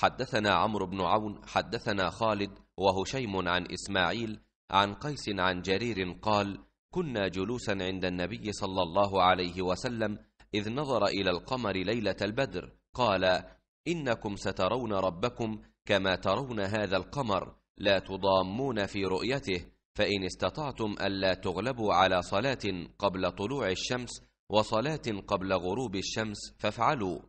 حدثنا عمرو بن عون حدثنا خالد وهشيم عن إسماعيل عن قيس عن جرير قال كنا جلوسا عند النبي صلى الله عليه وسلم إذ نظر إلى القمر ليلة البدر قال إنكم سترون ربكم كما ترون هذا القمر لا تضامون في رؤيته فإن استطعتم ألا تغلبوا على صلاة قبل طلوع الشمس وصلاة قبل غروب الشمس فافعلوا